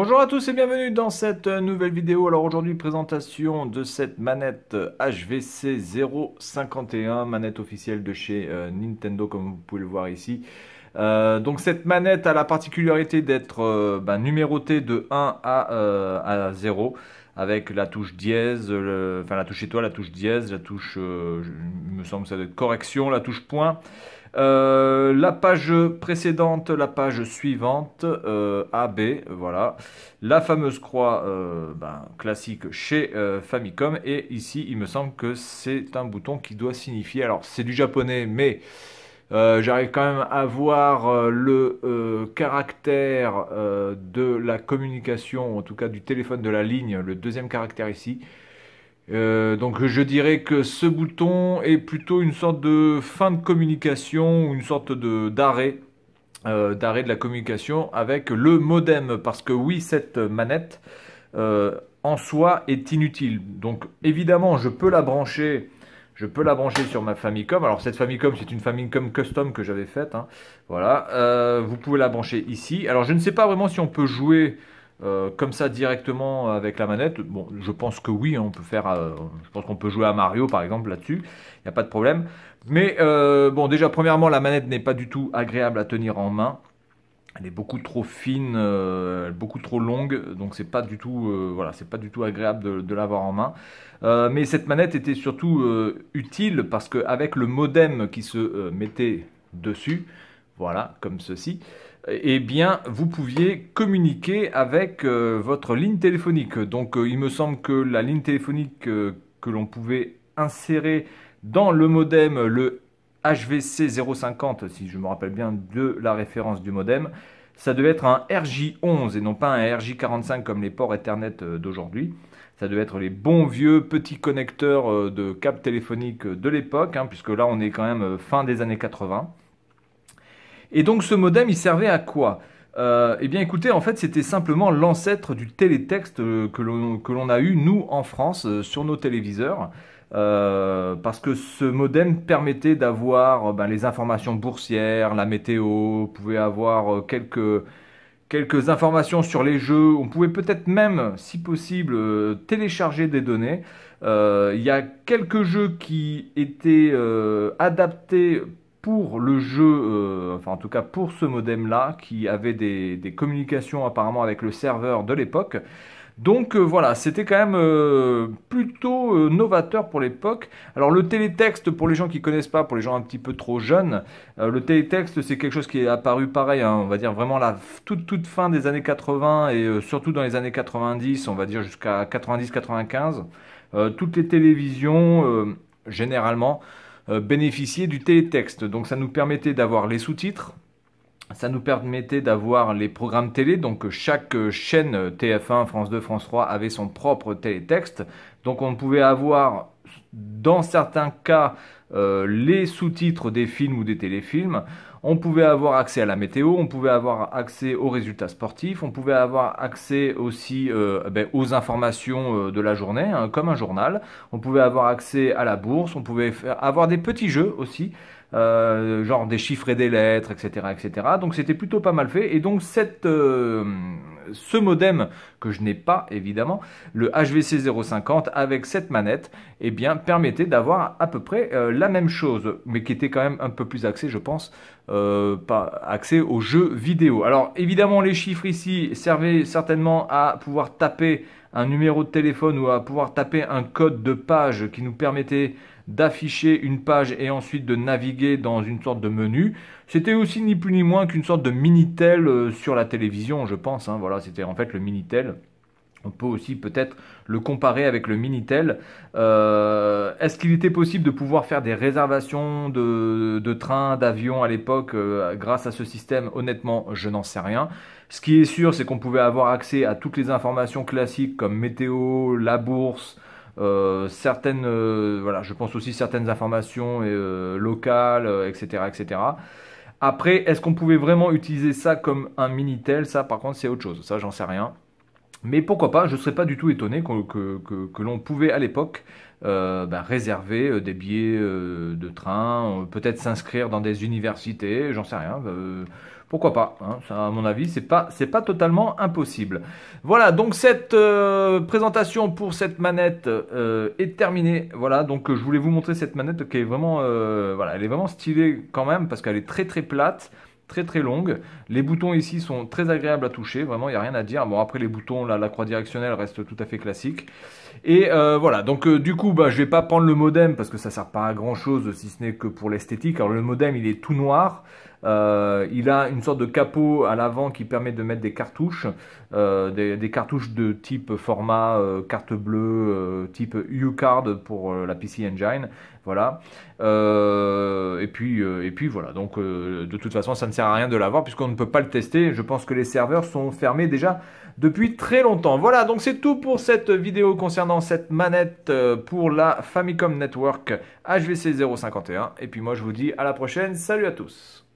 Bonjour à tous et bienvenue dans cette euh, nouvelle vidéo. Alors aujourd'hui, présentation de cette manette HVC euh, 051, manette officielle de chez euh, Nintendo comme vous pouvez le voir ici. donc cette manette a la particularité d'être ben, numérotée de 1 à, à 0 avec la touche dièse, enfin la touche étoile, la touche dièse, la touche, me semble que ça doit être correction, la touche point. Euh, la page précédente, la page suivante, euh, AB, voilà. La fameuse croix euh, ben, classique chez euh, Famicom. Et ici, il me semble que c'est un bouton qui doit signifier. Alors, c'est du japonais, mais j'arrive quand même à voir le caractère de la communication, en tout cas du téléphone de la ligne, le deuxième caractère ici. Euh, donc je dirais que ce bouton est plutôt une sorte de fin de communication, ou une sorte d'arrêt euh, d'arrêt de la communication avec le modem parce que oui cette manette euh, en soi est inutile donc évidemment je peux la brancher je peux la brancher sur ma Famicom alors cette Famicom c'est une Famicom custom que j'avais faite hein. voilà vous pouvez la brancher ici alors je ne sais pas vraiment si on peut jouer euh, comme ça directement euh, avec la manette, bon, je pense que oui, hein, on peut faire, euh, je pense qu'on peut jouer à Mario par exemple là-dessus, il n'y a pas de problème. Mais bon, déjà premièrement, la manette n'est pas du tout agréable à tenir en main. Elle est beaucoup trop fine, beaucoup trop longue, donc c'est pas du tout, voilà, c'est pas du tout agréable de l'avoir en main. mais cette manette était surtout utile parce qu'avec le modem qui se mettait dessus, voilà, comme ceci, eh bien, vous pouviez communiquer avec euh, votre ligne téléphonique. Donc, euh, il me semble que la ligne téléphonique euh, que l'on pouvait insérer dans le modem, le HVC 050, si je me rappelle bien de la référence du modem, ça devait être un RJ11 et non pas un RJ45 comme les ports Ethernet d'aujourd'hui. Ça devait être les bons vieux petits connecteurs de câbles téléphoniques de l'époque, hein, puisque là on est quand même fin des années 80. Et donc ce modem, il servait à quoi euh, eh bien écoutez, en fait c'était simplement l'ancêtre du télétexte euh, que l'on a eu nous en France euh, sur nos téléviseurs. parce que ce modem permettait d'avoir ben, les informations boursières, la météo, on pouvait avoir quelques, quelques informations sur les jeux, on pouvait peut-être même, si possible, télécharger des données. Il y a quelques jeux qui étaient adaptés pour le jeu, euh, enfin en tout cas pour ce modem-là, qui avait des, communications apparemment avec le serveur de l'époque. Donc euh, voilà, c'était quand même euh, plutôt novateur pour l'époque. Alors le télétexte, pour les gens qui connaissent pas, pour les gens un petit peu trop jeunes, le télétexte c'est quelque chose qui est apparu pareil, hein, on va dire vraiment la toute toute fin des années 80 et surtout dans les années 90, on va dire jusqu'à 90-95. toutes les télévisions, généralement, euh, bénéficier du télétexte. Donc ça nous permettait d'avoir les sous-titres, ça nous permettait d'avoir les programmes télé, donc chaque euh, chaîne euh, TF1, France 2, France 3 avait son propre télétexte. Donc on pouvait avoir dans certains cas euh, les sous-titres des films ou des téléfilms. On pouvait avoir accès à la météo, on pouvait avoir accès aux résultats sportifs, on pouvait avoir accès aussi euh, eh ben, aux informations euh, de la journée, hein, comme un journal. On pouvait avoir accès à la bourse, on pouvait faire, avoir des petits jeux aussi. genre des chiffres et des lettres, etc. etc. Donc c'était plutôt pas mal fait. Et donc cette, ce modem que je n'ai pas évidemment, le HVC 050 avec cette manette, eh bien permettait d'avoir à peu près euh, la même chose, mais qui était quand même un peu plus axé, je pense, euh, pas axé aux jeux vidéo. Alors évidemment, les chiffres ici servaient certainement à pouvoir taper un numéro de téléphone ou à pouvoir taper un code de page qui nous permettait d'afficher une page et ensuite de naviguer dans une sorte de menu. C'était aussi ni plus ni moins qu'une sorte de Minitel euh, sur la télévision, je pense. Hein, voilà, c'était en fait le Minitel. On peut aussi peut-être le comparer avec le Minitel. Euh, est-ce qu'il était possible de pouvoir faire des réservations de, trains, d'avions à l'époque euh, grâce à ce système Honnêtement, je n'en sais rien. Ce qui est sûr, c'est qu'on pouvait avoir accès à toutes les informations classiques comme météo, la bourse, euh, certaines, euh, voilà, je pense aussi certaines informations euh, locales, etc., etc. Après, est-ce qu'on pouvait vraiment utiliser ça comme un minitel Ça, par contre, c'est autre chose. Ça, j'en sais rien. Mais pourquoi pas, je ne serais pas du tout étonné que, l'on pouvait à l'époque ben, réserver des billets de train, peut-être s'inscrire dans des universités, j'en sais rien pourquoi pas hein, À mon avis, c'est pas c'est pas totalement impossible. Voilà, donc cette euh, présentation pour cette manette euh, est terminée. Voilà, donc euh, je voulais vous montrer cette manette qui est vraiment voilà, elle est vraiment stylée quand même parce qu'elle est très très plate très très longue. Les boutons ici sont très agréables à toucher, vraiment il n'y a rien à dire. Bon après les boutons, la, la croix directionnelle reste tout à fait classique. Et euh, voilà, donc euh, du coup je bah, je vais pas prendre le modem parce que ça ne sert pas à grand chose si ce n'est que pour l'esthétique. Alors le modem il est tout noir, euh, il a une sorte de capot à l'avant qui permet de mettre des cartouches, des, cartouches de type format carte bleue, type U-card pour la PC Engine. Voilà. et, puis, et puis voilà, donc de toute façon ça ne à rien de l'avoir puisqu'on ne peut pas le tester. Je pense que les serveurs sont fermés déjà depuis très longtemps. Voilà, donc c'est tout pour cette vidéo concernant cette manette euh, pour la Famicom Network HVC 051. Et puis moi, je vous dis à la prochaine. Salut à tous